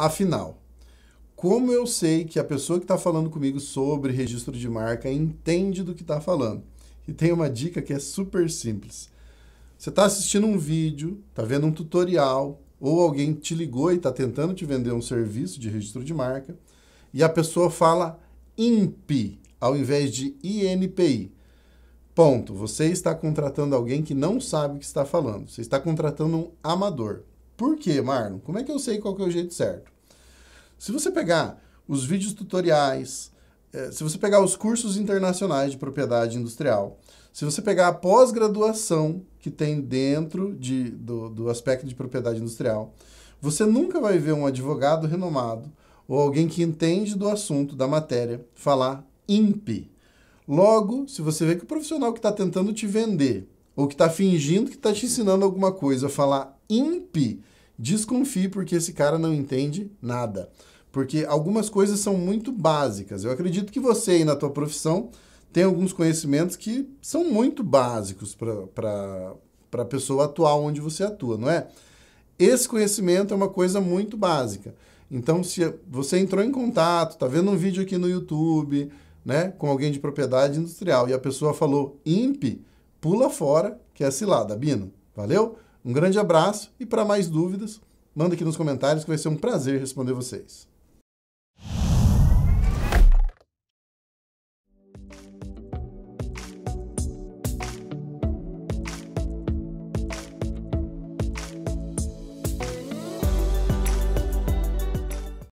Afinal, como eu sei que a pessoa que está falando comigo sobre registro de marca entende do que está falando? E tem uma dica que é super simples. Você está assistindo um vídeo, está vendo um tutorial, ou alguém te ligou e está tentando te vender um serviço de registro de marca, e a pessoa fala INPI ao invés de INPI. Ponto. Você está contratando alguém que não sabe o que está falando. Você está contratando um amador. Por quê, Marlon? Como é que eu sei qual é o jeito certo? Se você pegar os vídeos tutoriais, eh, se você pegar os cursos internacionais de propriedade industrial, se você pegar a pós-graduação que tem dentro de, do, do aspecto de propriedade industrial, você nunca vai ver um advogado renomado ou alguém que entende do assunto, da matéria, falar INPE. Logo, se você vê que o profissional que está tentando te vender ou que está fingindo que está te ensinando alguma coisa falar Impe, desconfie porque esse cara não entende nada. Porque algumas coisas são muito básicas. Eu acredito que você aí na tua profissão tem alguns conhecimentos que são muito básicos para a pessoa atual onde você atua, não é? Esse conhecimento é uma coisa muito básica. Então, se você entrou em contato, está vendo um vídeo aqui no YouTube, né, com alguém de propriedade industrial e a pessoa falou IMP, pula fora que é cilada, Bino. Valeu? Um grande abraço e para mais dúvidas, manda aqui nos comentários que vai ser um prazer responder vocês.